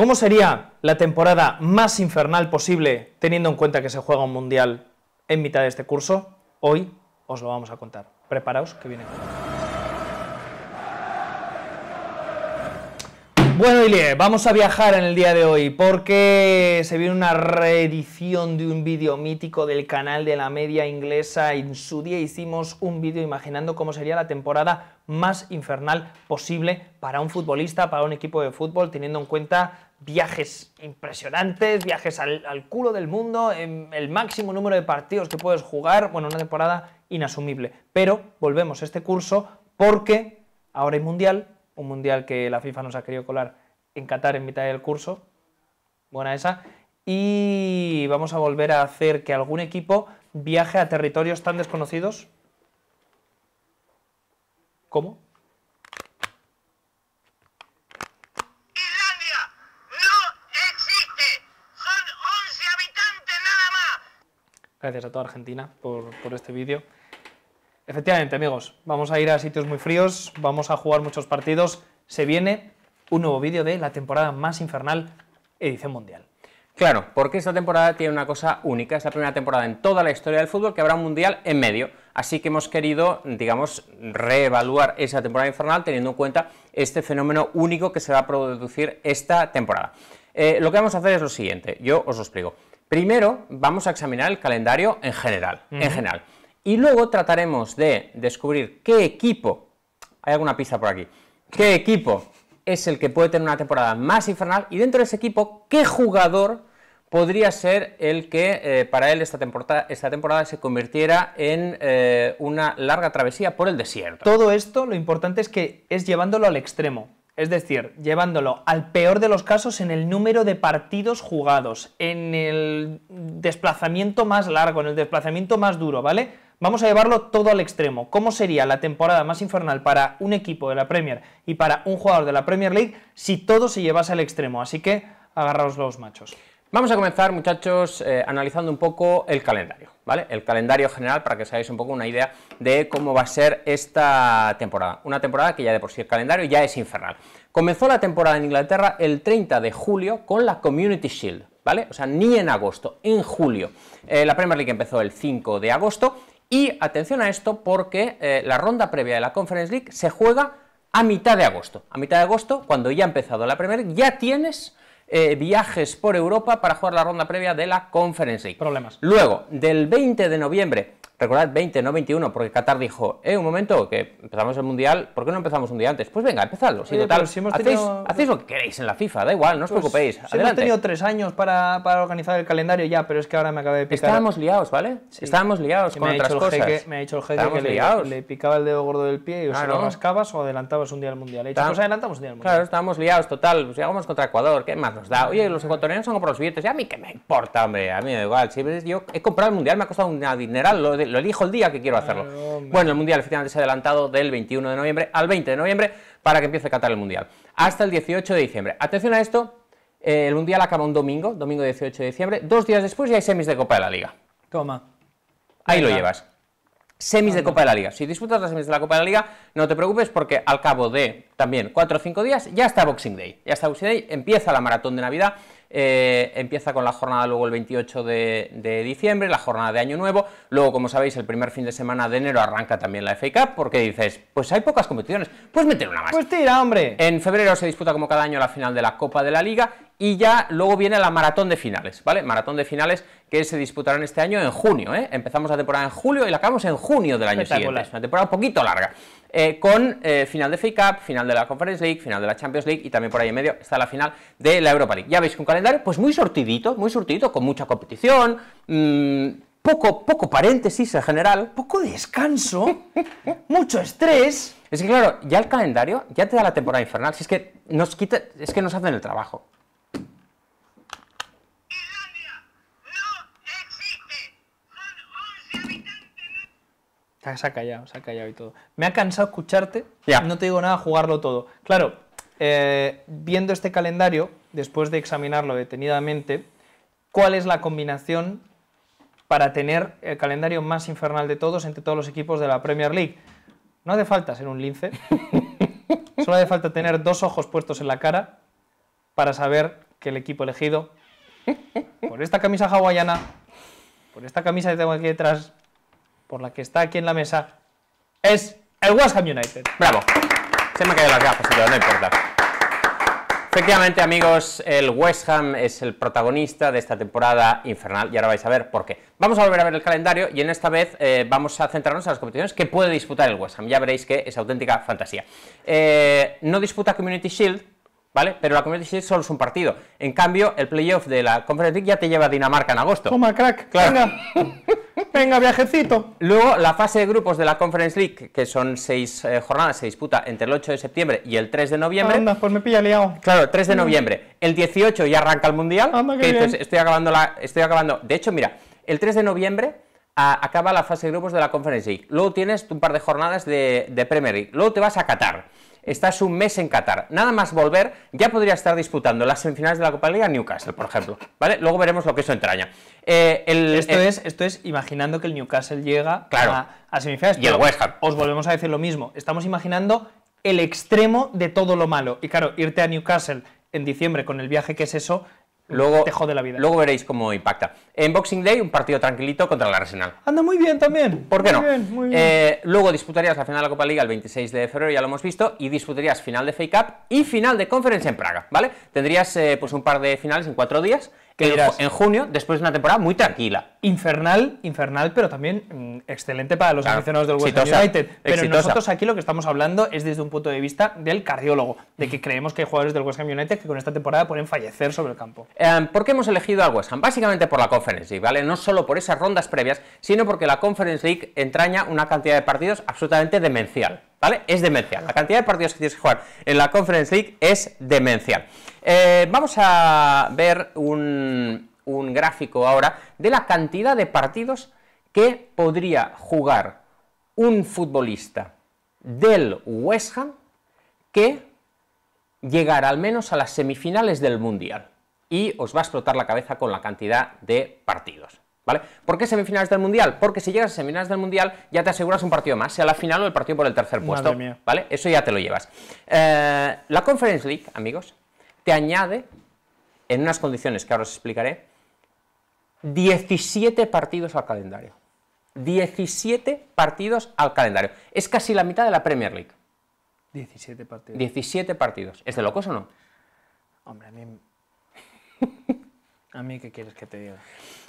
¿Cómo sería la temporada más infernal posible teniendo en cuenta que se juega un mundial en mitad de este curso? Hoy os lo vamos a contar. Preparaos que viene. Bueno, Ilie, vamos a viajar en el día de hoy porque se viene una reedición de un vídeo mítico del canal de la media inglesa. En su día hicimos un vídeo imaginando cómo sería la temporada más infernal posible para un futbolista, para un equipo de fútbol, teniendo en cuenta viajes impresionantes, viajes al, culo del mundo, en el máximo número de partidos que puedes jugar, bueno, una temporada inasumible. Pero volvemos a este curso porque ahora hay mundial, un mundial que la FIFA nos ha querido colar en Qatar en mitad del curso, buena esa, y vamos a volver a hacer que algún equipo viaje a territorios tan desconocidos. ¿Cómo? Gracias a toda Argentina por, este vídeo. Efectivamente, amigos, vamos a ir a sitios muy fríos, vamos a jugar muchos partidos. Se viene un nuevo vídeo de la temporada más infernal, edición mundial. Claro, porque esta temporada tiene una cosa única, es la primera temporada en toda la historia del fútbol que habrá un mundial en medio. Así que hemos querido, digamos, reevaluar esa temporada infernal teniendo en cuenta este fenómeno único que se va a producir esta temporada. Eh, lo que vamos a hacer es lo siguiente, yo os lo explico. Primero vamos a examinar el calendario en general, en general. Y luego trataremos de descubrir qué equipo, hay alguna pista por aquí, qué equipo es el que puede tener una temporada más infernal y dentro de ese equipo, qué jugador podría ser el que eh, para él esta temporada, esta temporada se convirtiera en eh, una larga travesía por el desierto. Todo esto lo importante es que es llevándolo al extremo es decir, llevándolo al peor de los casos en el número de partidos jugados, en el desplazamiento más largo, en el desplazamiento más duro, ¿vale? Vamos a llevarlo todo al extremo. ¿Cómo sería la temporada más infernal para un equipo de la Premier y para un jugador de la Premier League si todo se llevase al extremo? Así que agarraos los machos. Vamos a comenzar, muchachos, eh, analizando un poco el calendario, ¿vale? El calendario general para que os hagáis un poco una idea de cómo va a ser esta temporada. Una temporada que ya de por sí el calendario ya es infernal. Comenzó la temporada en Inglaterra el 30 de julio con la Community Shield, ¿vale? O sea, ni en agosto, en julio. Eh, la Premier League empezó el 5 de agosto y atención a esto porque eh, la ronda previa de la Conference League se juega a mitad de agosto. A mitad de agosto, cuando ya ha empezado la Premier League, ya tienes eh, viajes por Europa para jugar la ronda previa de la Conference Problemas. Luego, del 20 de noviembre Recordad 20, no 21, porque Qatar dijo, eh, un momento, que empezamos el Mundial, ¿por qué no empezamos un día antes? Pues venga, empezadlo. Sí, eh, total, si hacéis, tenido... hacéis, lo que queréis en la FIFA, da igual, no os pues, preocupéis. Si adelante. hemos tenido tres años para, para, organizar el calendario ya, pero es que ahora me acabé de picar. Estábamos liados, ¿vale? Estábamos liados y con otras cosas. Jeque, me ha dicho el jeque que le, picaba el dedo gordo del pie y o claro. se lo rascabas o adelantabas un día al Mundial. He dicho, pues adelantamos un día al Mundial. Claro, estábamos liados, total, pues llegamos contra Ecuador, ¿qué más nos da? Oye, los ecuatorianos han comprado los billetes, ya a mí qué me importa, hombre, a mí da igual. Si yo he comprado el Mundial, me ha costado un dineral lo de lo elijo el día que quiero hacerlo. bueno, el Mundial efectivamente se ha adelantado del 21 de noviembre al 20 de noviembre para que empiece a Qatar el Mundial, hasta el 18 de diciembre. Atención a esto, eh, el Mundial acaba un domingo, domingo 18 de diciembre, dos días después ya hay semis de Copa de la Liga. Toma. Ahí lo llevas. Semis de Copa de la Liga. Si disputas las semis de la Copa de la Liga, no te preocupes porque al cabo de también 4 o 5 días ya está Boxing Day. Ya está Boxing Day, empieza la maratón de Navidad eh, empieza con la jornada luego el 28 de, diciembre, la jornada de Año Nuevo, luego como sabéis el primer fin de semana de enero arranca también la FA Cup, porque dices, pues hay pocas competiciones, pues meter una más. Pues tira, hombre. En febrero se disputa como cada año la final de la Copa de la Liga y ya luego viene la maratón de finales, ¿vale? Maratón de finales que se disputarán este año en junio. ¿eh? Empezamos la temporada en julio y la acabamos en junio del año siguiente. Es una temporada un poquito larga. Eh, con eh, final de FA Cup, final de la Conference League, final de la Champions League y también por ahí en medio está la final de la Europa League. Ya veis que un calendario pues muy sortidito, muy sortidito, con mucha competición, mm, poco, poco paréntesis en general, poco descanso, mucho estrés. Es que claro, ya el calendario ya te da la temporada infernal, si es que nos quita, es que nos hacen el trabajo. Ah, se ha callado, se ha callado y todo. Me ha cansado escucharte, Ya. no te digo nada, jugarlo todo. Claro, eh, viendo este calendario, después de examinarlo detenidamente, ¿cuál es la combinación para tener el calendario más infernal de todos entre todos los equipos de la Premier League? No hace falta ser un lince, solo hace falta tener dos ojos puestos en la cara para saber que el equipo elegido, por esta camisa hawaiana, por esta camisa que tengo aquí detrás, por la que está aquí en la mesa, es el West Ham United. Bravo. Se me han caído las gafas, pero no importa. Efectivamente, amigos, el West Ham es el protagonista de esta temporada infernal y ahora vais a ver por qué. Vamos a volver a ver el calendario y en esta vez eh, vamos a centrarnos en las competiciones que puede disputar el West Ham. Ya veréis que es auténtica fantasía. Eh, no disputa Community Shield, ¿vale? Pero la Conference League solo es un partido. En cambio, el playoff de la Conference League ya te lleva a Dinamarca en agosto. Toma, crack, venga. venga, viajecito. Luego, la fase de grupos de la Conference League, que son seis eh, jornadas, se disputa entre el 8 de septiembre y el 3 de noviembre. Anda, pues me pilla liado. Claro, 3 de noviembre. El 18 ya arranca el Mundial. Anda, que bien! estoy acabando la... Estoy acabando... De hecho, mira, el 3 de noviembre acaba la fase de grupos de la Conference League, luego tienes un par de jornadas de, Premier League, luego te vas a Qatar, estás un mes en Qatar, nada más volver ya podría estar disputando las semifinales de la Copa de Liga Newcastle, por ejemplo, ¿vale? Luego veremos lo que eso entraña. Eh, el, esto, eh, es, esto es imaginando que el Newcastle llega claro, a, semifinales. Y el West Ham. Os volvemos a decir lo mismo, estamos imaginando el extremo de todo lo malo. Y claro, irte a Newcastle en diciembre con el viaje que es eso, luego, la vida. Luego veréis cómo impacta. En Boxing Day, un partido tranquilito contra el Arsenal. Anda muy bien también. ¿Por qué no? muy bien. Eh, luego disputarías la final de la Copa Liga el 26 de febrero, ya lo hemos visto, y disputarías final de Fake Cup y final de Conference en Praga, ¿vale? Tendrías eh, pues un par de finales en cuatro días en junio, después de una temporada muy tranquila. Infernal, infernal, pero también mm, excelente para los aficionados del West Ham United. Pero nosotros aquí lo que estamos hablando es desde un punto de vista del cardiólogo, de que creemos que hay jugadores del West Ham United que con esta temporada pueden fallecer sobre el campo. Em, ¿Por qué hemos elegido al West Ham? Básicamente por la Conference League, ¿vale? No solo por esas rondas previas, sino porque la Conference League entraña una cantidad de partidos absolutamente demencial, ¿vale? Es demencial. La cantidad de partidos que tienes que jugar en la Conference League es demencial. Eh, vamos a ver un, gráfico ahora de la cantidad de partidos que podría jugar un futbolista del West Ham que llegara al menos a las semifinales del Mundial. Y os va a explotar la cabeza con la cantidad de partidos. ¿Vale? ¿Por qué semifinales del Mundial? Porque si llegas a semifinales del Mundial ya te aseguras un partido más, sea la final o el partido por el tercer puesto. ¿Vale? Eso ya te lo llevas. Eh, la Conference League, amigos, te añade, en unas condiciones que ahora os explicaré, 17 partidos al calendario. 17 partidos al calendario. Es casi la mitad de la Premier League. 17 partidos. 17 partidos. ¿Es de locos o no? Hombre, a mí... A mí, ¿qué quieres que te diga?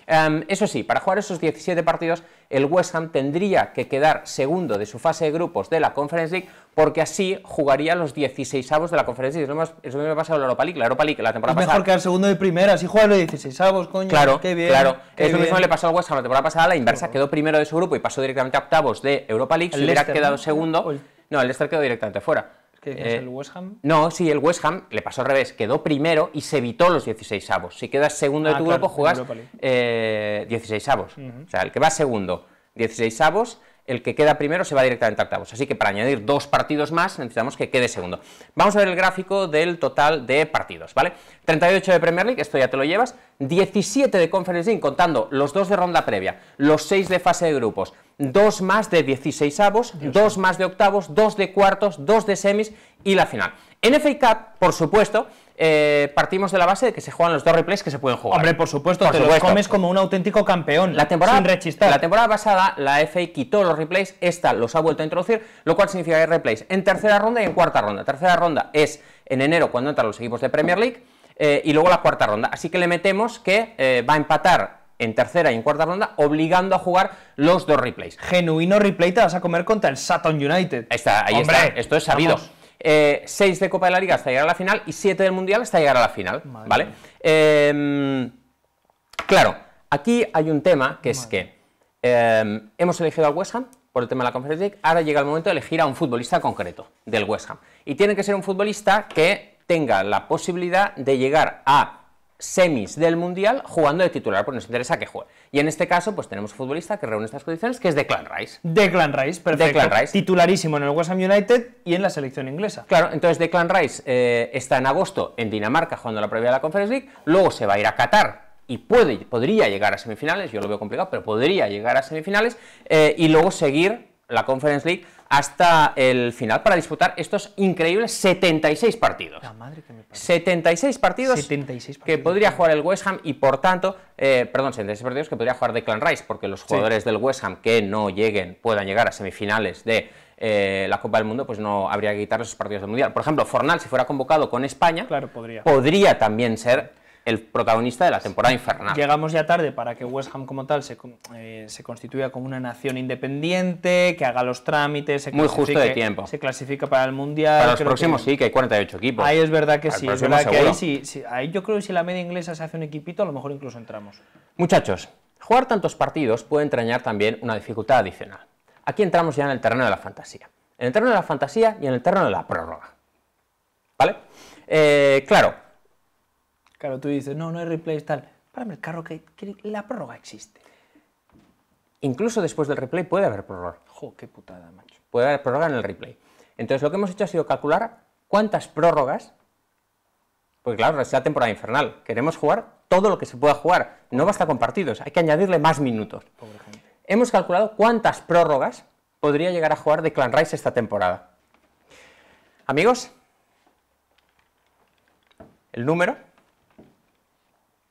Em, eso sí, para jugar esos 17 partidos, el West Ham tendría que quedar segundo de su fase de grupos de la Conference League, porque así jugaría los 16 avos de la Conference League. Eso es lo mismo pasa en la Europa League. La Europa League la temporada pasada. mejor que quedar segundo de primera, así juega los 16 avos, coño. Claro, qué bien, claro. claro, es lo mismo que le pasó al West Ham la temporada pasada, la inversa. Quedó primero de su grupo y pasó directamente a octavos de Europa League. si hubiera quedado segundo. No, el Leicester quedó directamente fuera. ¿Qué es eh, el West Ham? No, sí, el West Ham le pasó al revés, quedó primero y se evitó los 16 avos. Si quedas segundo de ah, tu grupo, juegas 16 eh, avos. O sea, el que va segundo, 16 avos el que queda primero se va directamente a octavos. Así que para añadir dos partidos más necesitamos que quede segundo. Vamos a ver el gráfico del total de partidos, ¿vale? 38 de Premier League, esto ya te lo llevas, 17 de Conference League, contando los dos de ronda previa, los seis de fase de grupos, dos más de 16 avos, dos más de octavos, dos de cuartos, dos de semis y la final. En Cup, por supuesto, eh, partimos de la base de que se juegan los dos replays que se pueden jugar. Hombre, por supuesto, te los comes como un auténtico campeón. La temporada, sin rechistar. La temporada pasada la FA quitó los replays, esta los ha vuelto a introducir, lo cual significa que hay replays en tercera ronda y en cuarta ronda. Tercera ronda es en enero cuando entran los equipos de Premier League eh, y luego la cuarta ronda. Así que le metemos que eh, va a empatar en tercera y en cuarta ronda, obligando a jugar los dos replays. Genuino replay te vas a comer contra el Saturn United. Ahí Está, ahí está, esto es sabido. 6 eh, de Copa de la Liga hasta llegar a la final y 7 del Mundial hasta llegar a la final, ¿vale? Em, claro, aquí hay un tema que es que em, hemos elegido al West Ham por el tema de la Conference League, ahora llega el momento de elegir a un futbolista concreto del West Ham. Y tiene que ser un futbolista que tenga la posibilidad de llegar a semis del Mundial jugando de titular, porque nos interesa que juegue. Y en este caso, pues tenemos un futbolista que reúne estas condiciones, que es Declan Rice. Declan Rice, perfecto. Declan Rice. Titularísimo en el West Ham United y en la selección inglesa. Claro, entonces Declan Rice eh, está en agosto en Dinamarca jugando la previa de la Conference League, luego se va a ir a Qatar y puede, podría llegar a semifinales, yo lo veo complicado, pero podría llegar a semifinales, eh, y luego seguir la Conference League hasta el final para disputar estos increíbles 76 partidos. 76 partidos, 76 que podría jugar el West Ham y por tanto, eh, perdón, 76 partidos que podría jugar de Clan Rice, porque los jugadores del West Ham que no lleguen, puedan llegar a semifinales de eh, la Copa del Mundo, pues no habría que quitar esos partidos del Mundial. Por ejemplo, Fornal, si fuera convocado con España, podría también ser el protagonista de la temporada infernal. Llegamos ya tarde para que West Ham como tal se, eh, constituya como una nación independiente, que haga los trámites, se Muy justo de tiempo. Se clasifica para el Mundial. Para los próximos sí, que hay 48 equipos. Ahí es verdad que sí, es verdad que ahí, sí, ahí yo creo que si la media inglesa se hace un equipito, a lo mejor incluso entramos. Muchachos, jugar tantos partidos puede entrañar también una dificultad adicional. Aquí entramos ya en el terreno de la fantasía. En el terreno de la fantasía y en el terreno de la prórroga. ¿Vale? Eh, claro, Claro, tú dices, no, no hay replays, tal. Párame el carro, que, la prórroga existe. Incluso después del replay puede haber prórroga. Jo, qué putada, macho. Puede haber prórroga en el replay. Entonces lo que hemos hecho ha sido calcular cuántas prórrogas, Pues claro, es la temporada infernal, queremos jugar todo lo que se pueda jugar, no basta con partidos, hay que añadirle más minutos. Hemos calculado cuántas prórrogas podría llegar a jugar de Clan Rise esta temporada. Amigos, el número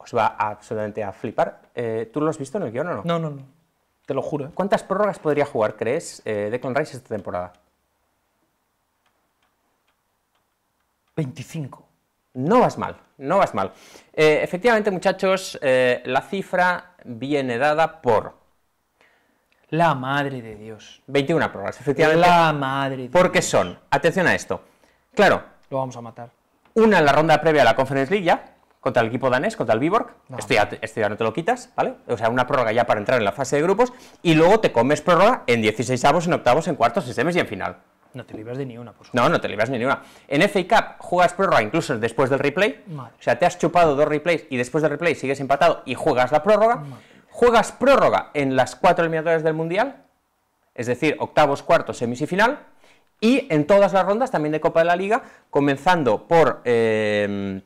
os va absolutamente a flipar. Eh, ¿Tú lo has visto en el o no? No, no, no. Te lo juro. Eh. ¿Cuántas prórrogas podría jugar, crees, eh, Declan Rice esta temporada? 25. No vas mal, no vas mal. Eh, efectivamente, muchachos, la cifra viene dada por... La madre de Dios. 21 prórrogas, efectivamente. La madre de Dios. Porque son, atención a esto, claro... Lo vamos a matar. Una en la ronda previa a la Conference League contra el equipo danés, contra el Viborg. esto, ya, no te lo quitas, ¿vale? O sea, una prórroga ya para entrar en la fase de grupos. Y luego te comes prórroga en 16 avos, en octavos, en cuartos, en semis y en final. No te libras de ni una, por No, no te libras de ni una. En FA Cup juegas prórroga incluso después del replay. O sea, te has chupado dos replays y después del replay sigues empatado y juegas la prórroga. Juegas prórroga en las cuatro eliminatorias del Mundial, es decir, octavos, cuartos, semis y final. Y en todas las rondas también de Copa de la Liga, comenzando por... Eh,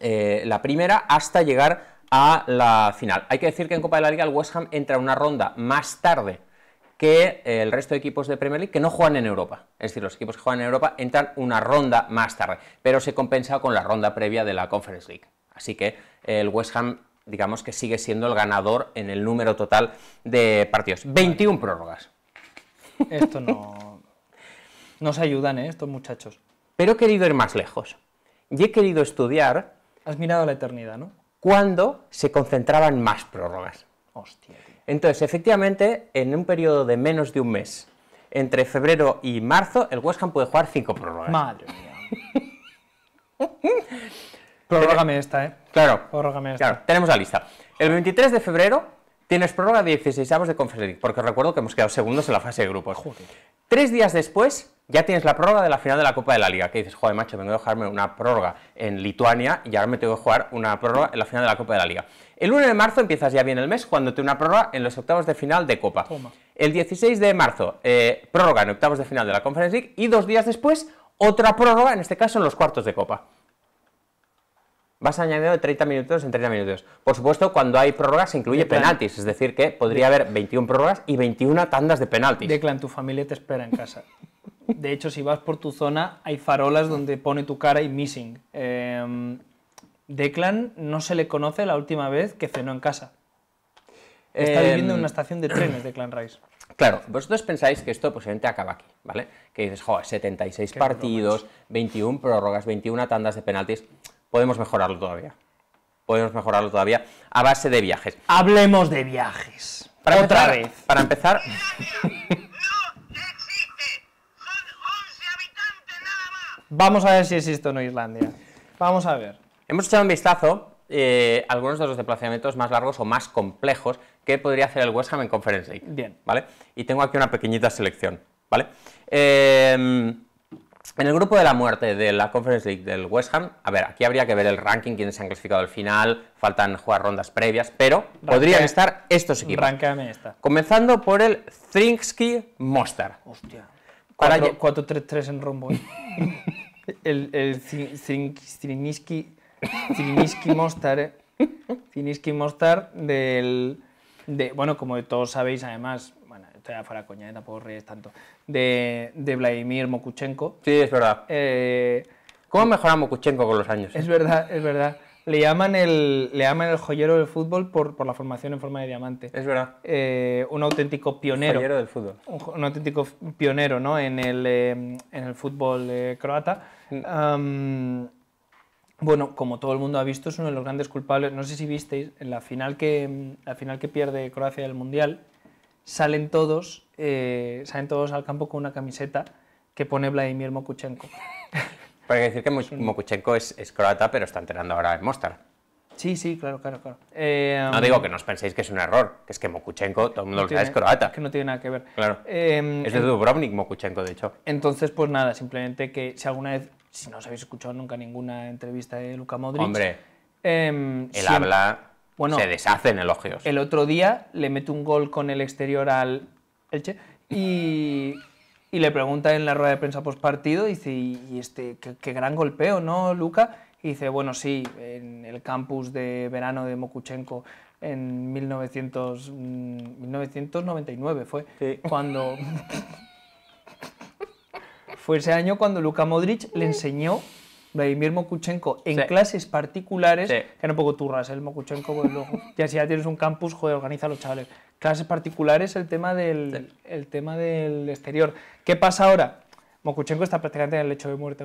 eh, la primera hasta llegar a la final. Hay que decir que en Copa de la Liga el West Ham entra una ronda más tarde que eh, el resto de equipos de Premier League que no juegan en Europa. Es decir, los equipos que juegan en Europa entran una ronda más tarde, pero se compensa con la ronda previa de la Conference League. Así que eh, el West Ham, digamos que sigue siendo el ganador en el número total de partidos. 21 prórrogas. Esto no... Nos ayudan, estos muchachos. Pero he querido ir más lejos. Y he querido estudiar Has mirado la eternidad, ¿no? Cuando se concentraban más prórrogas. Hostia, Entonces, efectivamente, en un periodo de menos de un mes, entre febrero y marzo, el West Ham puede jugar cinco prórrogas. Madre mía. Prórrogame esta, ¿eh? Claro. Prórrogame esta. Claro, tenemos la lista. El 23 de febrero tienes prórroga de 16 avos de Conference porque recuerdo que hemos quedado segundos en la fase de grupos. Tres días después ya tienes la prórroga de la final de la Copa de la Liga, que dices, joder, macho, vengo a dejarme una prórroga en Lituania y ahora me tengo que jugar una prórroga en la final de la Copa de la Liga. El 1 de marzo empiezas ya bien el mes cuando te una prórroga en los octavos de final de Copa. El 16 de marzo, eh, prórroga en octavos de final de la Conference League y dos días después, otra prórroga, en este caso en los cuartos de Copa vas añadiendo 30 minutos en 30 minutos. Por supuesto, cuando hay prórrogas se incluye penaltis, es decir, que podría haber 21 prórrogas y 21 tandas de penaltis. Declan, tu familia te espera en casa. De hecho, si vas por tu zona, hay farolas donde pone tu cara y missing. Em, Declan no se le conoce la última vez que cenó en casa. Está em, viviendo en una estación de trenes, Declan Rice. Claro, vosotros pensáis que esto posiblemente pues, acaba aquí, ¿vale? Que dices, joder, 76 partidos, 21 prórrogas, 21 tandas de penaltis podemos mejorarlo todavía. Podemos mejorarlo todavía a base de viajes. Hablemos de viajes. Para Otra vez. Para empezar... existe! nada más! Vamos a ver si existe o no Islandia. Vamos a ver. Hemos echado un vistazo eh, algunos de los desplazamientos más largos o más complejos que podría hacer el West Ham en Conference Bien. ¿Vale? Y tengo aquí una pequeñita selección, ¿vale? Eh, en el grupo de la muerte de la Conference League del West Ham, a ver, aquí habría que ver el ranking, quiénes se han clasificado al final, faltan jugar rondas previas, pero podrían estar estos equipos. Esta. Comenzando por el Zrinski Mostar. Hostia. 4-3-3 en rombo. ¿eh? el el Mostar, ¿eh? Mostar del... bueno, como todos sabéis, además, fuera coña, tanto, de, de Vladimir Mokuchenko. Sí, es verdad. Eh, ¿Cómo mejora Mokuchenko con los años? Eh? Es verdad, es verdad. Le llaman el, le llaman el joyero del fútbol por, por la formación en forma de diamante. Es verdad. Eh, un auténtico pionero. del fútbol. Un, auténtico pionero ¿no? en, el, em, en el fútbol eh, croata. Mm. bueno, como todo el mundo ha visto, es uno de los grandes culpables. No sé si visteis en la final que, la final que pierde Croacia del Mundial salen todos, eh, salen todos al campo con una camiseta que pone Vladimir Mokuchenko. que decir que Mokuchenko es, croata, pero está entrenando ahora el Mostar. Sí, sí, claro, claro, claro. no eh, digo que no os penséis que es un error, que es que Mokuchenko, todo el mundo lo es croata. Que no tiene nada que ver. Claro. Em, es de Dubrovnik Mokuchenko, de hecho. Entonces, pues nada, simplemente que si alguna vez, si no os habéis escuchado nunca ninguna entrevista de Luka Modric... Hombre, em, él habla se deshacen elogios. El otro día le mete un gol con el exterior al Elche y, y le pregunta en la rueda de prensa post partido, dice, y este, qué, gran golpeo, ¿no, Luca? Y dice, bueno, sí, en el campus de verano de Mokuchenko en 1999 mm, fue cuando... fue ese año cuando Luka Modric le enseñó Vladimir Mokuchenko en clases particulares, que no poco turras el Mokuchenko, pues luego, ya si ya tienes un campus, joder, organiza a los chavales. Clases particulares, el tema del, tema del exterior. ¿Qué pasa ahora? Mokuchenko está prácticamente en el lecho de muerte.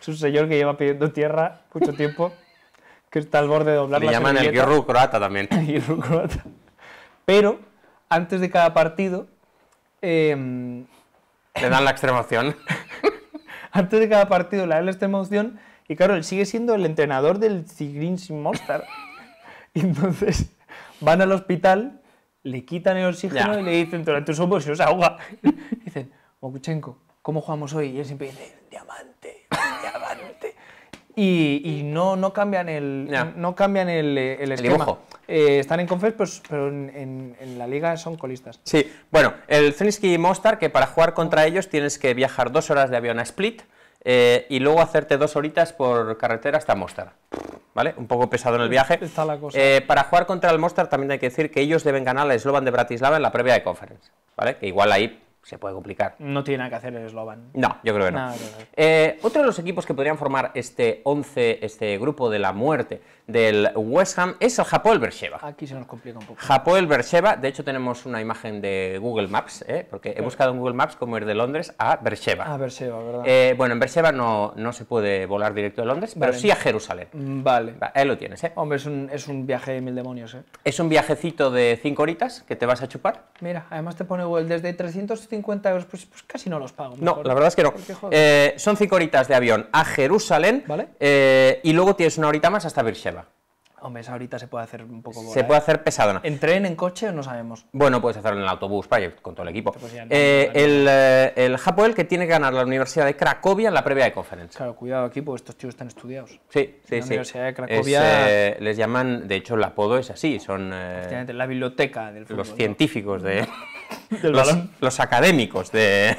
es un señor que lleva pidiendo tierra mucho tiempo, que está al borde de doblar Le llaman el guirru croata también. Pero, antes de cada partido, em, le dan la extrema Antes de cada partido le dan la extrema opción y claro, él sigue siendo el entrenador del Zigrin Monster. Y entonces van al hospital, le quitan el oxígeno y le dicen durante tus hombros y os ahoga. dicen, Mokuchenko, ¿cómo jugamos hoy? Y él siempre dice, diamante, diamante y, no, no cambian el, no cambian el, eh, esquema. Eh, están en Conference, pues, pero en, la liga son colistas. Sí, bueno, el y Mostar, que para jugar contra ellos tienes que viajar dos horas de avión a Split eh, y luego hacerte dos horitas por carretera hasta Mostar. ¿Vale? Un poco pesado en el viaje. para jugar contra el Mostar también hay que decir que ellos deben ganar la Slovan de Bratislava en la previa de Conference. ¿Vale? Que igual ahí se puede complicar. No tiene nada que hacer el Slovan. No, yo creo que no. Eh, otro de los equipos que podrían formar este 11, este grupo de la muerte, del West Ham es el Japón-Berseba. Aquí se nos complica un poco. japón Bersheba, de hecho tenemos una imagen de Google Maps, ¿eh? porque he buscado en Google Maps cómo ir de Londres a Bersheba. A Bersheba, ¿verdad? Eh, bueno, en Bersheba no, no se puede volar directo de Londres, pero sí a Jerusalén. Mm, vale. ahí lo tienes, ¿eh? Hombre, es un, viaje de mil demonios, ¿eh? Es un viajecito de cinco horitas que te vas a chupar. Mira, además te pone Google desde 350 euros, pues, pues, casi no los pago. No, la verdad es que no. Eh, son cinco horitas de avión a Jerusalén ¿Vale? y luego tienes una horita más hasta Hombre, esa ahorita se puede hacer un poco... se ¿eh? puede hacer pesado. ¿En tren, en coche o no sabemos? Bueno, puedes hacerlo en el autobús, con todo el equipo. Pues eh, el, eh, el que tiene que ganar la Universidad de Cracovia en la previa de conferencia. Claro, cuidado aquí, porque estos chicos están estudiados. Sí, sí, la Universidad de Cracovia... les llaman, de hecho el apodo es así, son... la biblioteca del fútbol. Los científicos de... los académicos de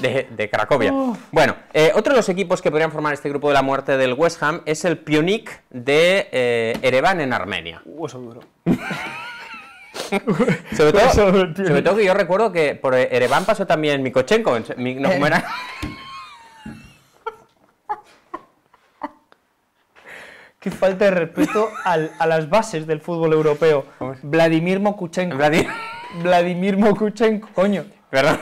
de, Cracovia. Oh. Bueno, eh, otro de los equipos que podrían formar este grupo de la muerte del West Ham es el Pionic de eh, Erevan en Armenia. Hueso uh, duro. sobre, todo, sobre, todo, que yo recuerdo que por Erevan pasó también Mikochenko. Mi, no, eh. Qué falta de respeto a las bases del fútbol europeo. Vladimir Mokuchenko. Vladimir, Mokuchenko, coño. Perdón.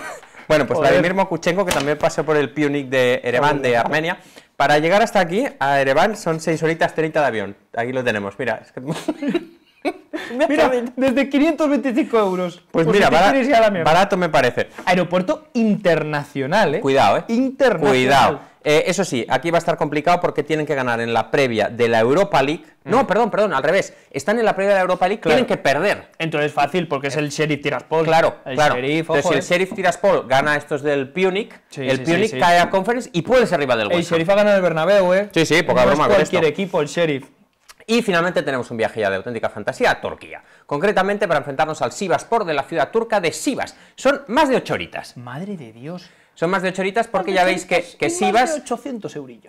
Bueno, pues el mismo Kuchenko, que también pasó por el Punic de Ereván, de Armenia. Para llegar hasta aquí, a Ereván, son seis horitas 30 de avión. Aquí lo tenemos, mira. Es mira, desde 525 euros. Pues, pues mira, este barato, me parece. Aeropuerto internacional, ¿eh? Cuidado, ¿eh? Cuidado. Eh, eso sí, aquí va a estar complicado porque tienen que ganar en la previa de la Europa League. No, mm. perdón, perdón, al revés. Están en la previa de la Europa League, tienen que perder. Entonces es fácil porque es el eh, Sheriff Tiraspol. Claro, claro. Entonces, si el eh. Sheriff Tiraspol gana estos del Punic, el Punic cae a Conference y puede ser rival del si El Sheriff ha ganado el Bernabéu, ¿eh? Sí, sí, poca no broma es cualquier equipo el Sheriff. Y finalmente tenemos un viaje ya de auténtica fantasía a Turquía, concretamente para enfrentarnos al Sivaspor de la ciudad turca de Sivas. Son más de ocho horitas. Madre de Dios. Son más de ocho horitas porque ya veis que, Sivas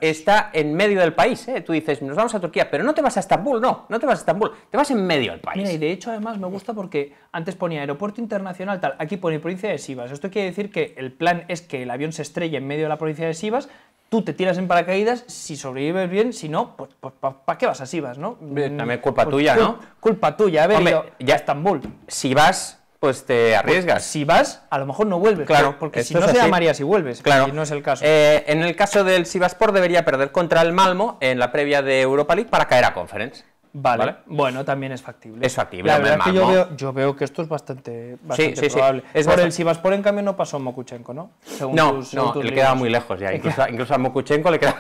está en medio del país. ¿eh? Tú dices, nos vamos a Turquía, pero no te vas a Estambul, no, no te vas a Estambul, te vas en medio del país. Mira, y de hecho además me gusta porque antes ponía aeropuerto internacional tal, aquí pone provincia de Sivas. Esto quiere decir que el plan es que el avión se estrelle en medio de la provincia de Sivas, tú te tiras en paracaídas, si sobrevives bien, si no, pues, pues, pues ¿para qué vas a Sivas, no? Mm, también culpa pues, tuya, ¿no? Culpa tuya, a ver, ya, a Estambul. Si vas, pues te arriesgas. Si vas, a lo mejor no vuelves. Claro. Porque si no se llamaría si vuelves, claro. no es el caso. Eh, en el caso del Sivaspor debería perder contra el Malmo en la previa de Europa League para caer a Conference. Vale. bueno, también es factible. Es factible. yo veo, yo veo, que esto es bastante, bastante sí, sí, probable. Sí, es El, si vas por en cambio no pasó a Mokuchenko, ¿no? Según no, le queda muy lejos ya. Incluso, incluso a Mokuchenko le queda...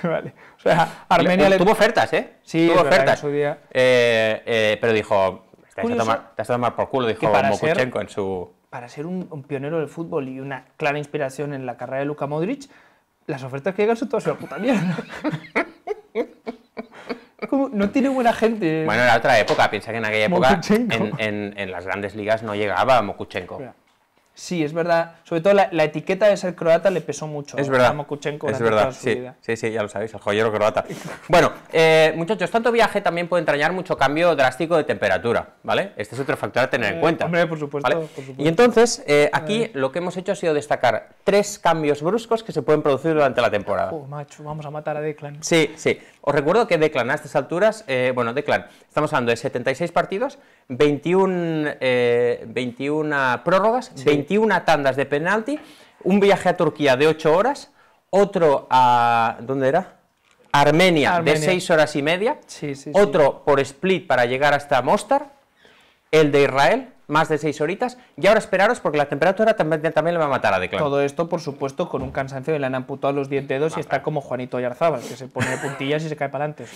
vale. O sea, Armenia le, Tuvo ofertas, ¿eh? Sí, tuvo ofertas. En su día. Eh, eh, pero dijo, te has a por culo, dijo Mokuchenko en su... Para ser un, pionero del fútbol y una clara inspiración en la carrera de Luka Modric, las ofertas que llegan son todas una puta mierda. no tiene buena gente. Bueno, era otra época. Piensa que en aquella época en, las grandes ligas no llegaba Mokuchenko. Sí, es verdad. Sobre todo la, etiqueta de ser croata le pesó mucho. Es verdad. es verdad. sí, sí, ya lo sabéis, el joyero croata. bueno, eh, muchachos, tanto viaje también puede entrañar mucho cambio drástico de temperatura, ¿vale? Este es otro factor a tener en eh, cuenta. Hombre, por supuesto. Y entonces, eh, aquí lo que hemos hecho ha sido destacar tres cambios bruscos que se pueden producir durante la temporada. Oh, macho, vamos a matar a Declan. Sí, sí. Os recuerdo que Declan a estas alturas, bueno, Declan, estamos hablando de 76 partidos, 21, 21 eh, prórrogas, 21 tandas de penalti, un viaje a Turquía de 8 horas, otro a... ¿Dónde era? Armenia, de 6 horas y media, otro por Split para llegar hasta Mostar, el de Israel, más de 6 horitas. Y ahora esperaros porque la temperatura también, también le va a matar a Declan. Todo esto, por supuesto, con un cansancio y le han amputado los dientes de dos y está como Juanito Yarzábal, que se pone de puntillas y se cae para adelante.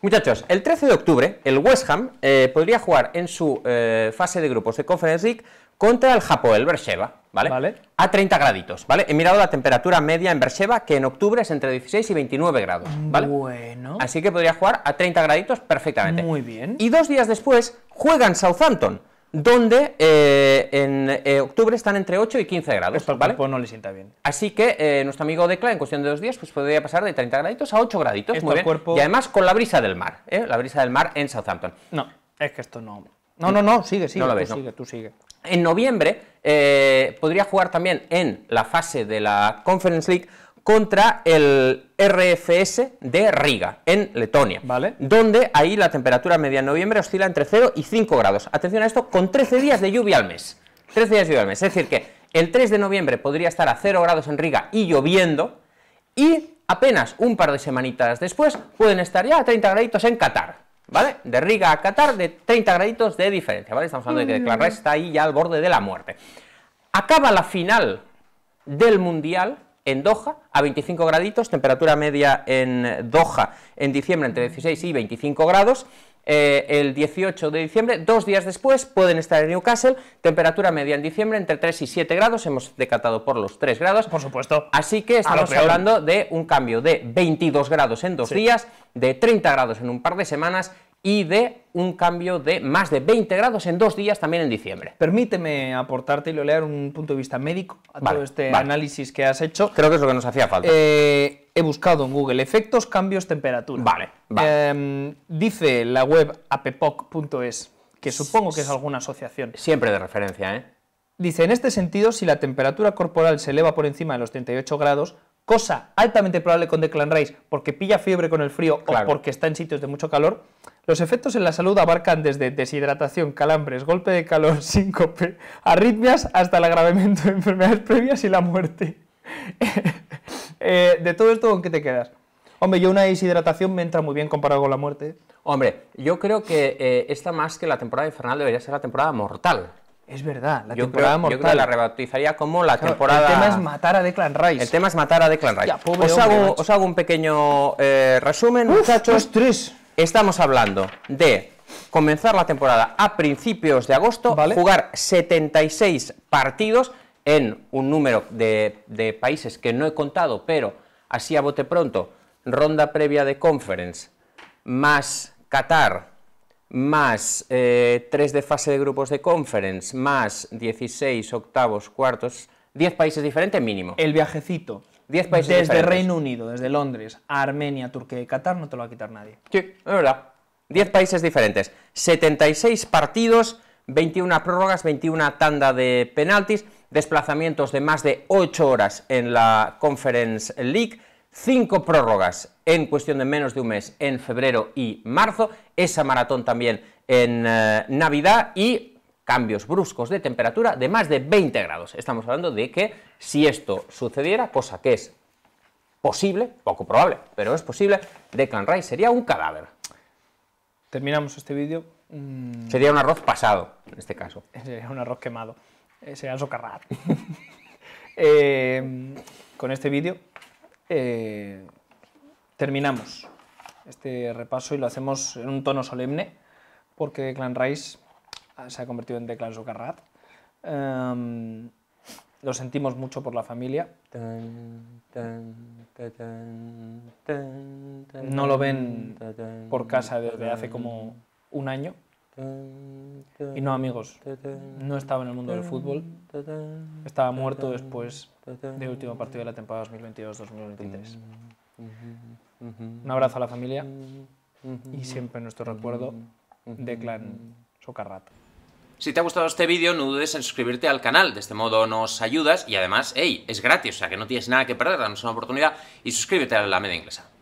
Muchachos, el 13 de octubre, el West Ham eh, podría jugar en su eh, fase de grupos de Conference League contra el Japón, el Beersheba, ¿vale? A 30 graditos, ¿vale? He mirado la temperatura media en Beersheba, que en octubre es entre 16 y 29 grados, ¿vale? Bueno. Así que podría jugar a 30 graditos perfectamente. Muy bien. Y dos días después juegan Southampton donde eh, en eh, octubre están entre 8 y 15 grados. Esto ¿vale? cuerpo no le sienta bien. Así que eh, nuestro amigo Decla, en cuestión de dos días, pues podría pasar de 30 graditos a 8 graditos. muy bien. Y además con la brisa del mar, la brisa del mar en Southampton. No, es que esto no... No, no, no, sigue, sigue, no lo ves, sigue, tú sigue. En noviembre podría jugar también en la fase de la Conference League contra el RFS de Riga, en Letonia, ¿Vale? donde ahí la temperatura media en noviembre oscila entre 0 y 5 grados. Atención a esto, con 13 días de lluvia al mes. 13 días de lluvia al mes. Es decir, que el 3 de noviembre podría estar a 0 grados en Riga y lloviendo, y apenas un par de semanitas después pueden estar ya a 30 graditos en Qatar. ¿Vale? De Riga a Qatar, de 30 graditos de diferencia, ¿vale? Estamos hablando de que mm. Clarra está ahí ya al borde de la muerte. Acaba la final del Mundial en Doha a 25 graditos, temperatura media en Doha en diciembre entre 16 mm. y 25 grados. Eh, el 18 de diciembre, dos días después pueden estar en Newcastle, temperatura media en diciembre entre 3 y 7 grados, hemos decatado por los 3 grados. Por supuesto. Así que estamos hablando de un cambio de 22 grados en dos días, de 30 grados en un par de semanas y de un cambio de más de 20 grados en dos días también en diciembre. Permíteme aportarte y leer un punto de vista médico a todo este análisis que has hecho. Creo que es lo que nos hacía falta. Eh, he buscado en Google efectos, cambios, temperatura. Vale. vale. Em, dice la web apepoc.es, que supongo que es alguna asociación. Siempre de referencia, ¿eh? Dice, en este sentido, si la temperatura corporal se eleva por encima de los 38 grados, cosa altamente probable con Declan Rice porque pilla fiebre con el frío o porque está en sitios de mucho calor, los efectos en la salud abarcan desde deshidratación, calambres, golpe de calor, síncope, arritmias, hasta el agravamiento de enfermedades previas y la muerte. Eh, de todo esto, ¿con qué te quedas? Hombre, yo una deshidratación me entra muy bien comparado con la muerte. Hombre, yo creo que eh, esta más que la temporada infernal debería ser la temporada mortal. Es verdad, la yo temporada mortal. Yo creo que la rebautizaría como la temporada... El tema es matar a Declan Rice. El tema es matar a Declan Rice. os, hago, un pequeño eh, resumen, muchachos. tres. Estamos hablando de comenzar la temporada a principios de agosto, jugar 76 partidos en un número de, de países que no he contado, pero así a bote pronto, ronda previa de conference, más Qatar, más eh, 3 de fase de grupos de conference, más 16 octavos, cuartos, 10 países diferentes mínimo. El viajecito. 10 países Desde Reino Unido, desde Londres, Armenia, Turquía y Qatar no te lo va a quitar nadie. Sí, es verdad. 10 países diferentes, 76 partidos, 21 prórrogas, 21 tanda de penaltis, desplazamientos de más de 8 horas en la Conference League, 5 prórrogas en cuestión de menos de un mes en febrero y marzo esa maratón también en eh, Navidad y cambios bruscos de temperatura de más de 20 grados. Estamos hablando de que si esto sucediera, cosa que es posible, poco probable, pero es posible, Clan Rice sería un cadáver. Terminamos este vídeo. Mm, sería un arroz pasado, en este caso. Sería un arroz quemado. Eh, sería socarrat eh, con este vídeo terminamos este repaso y lo hacemos en un tono solemne porque Clan Rice ah, se ha convertido en The Clan Zucarrat. Em, lo sentimos mucho por la familia. No lo ven por casa desde hace como un año. Y no, amigos, no estaba en el mundo del fútbol. Estaba muerto después del último partido de la temporada 2022-2023. Un abrazo a la familia y siempre nuestro recuerdo de Clan Socarrat. Si te ha gustado este vídeo, no dudes en suscribirte al canal, de este modo nos ayudas y además, hey, es gratis, o sea que no tienes nada que perder, danos una oportunidad y suscríbete a la media inglesa.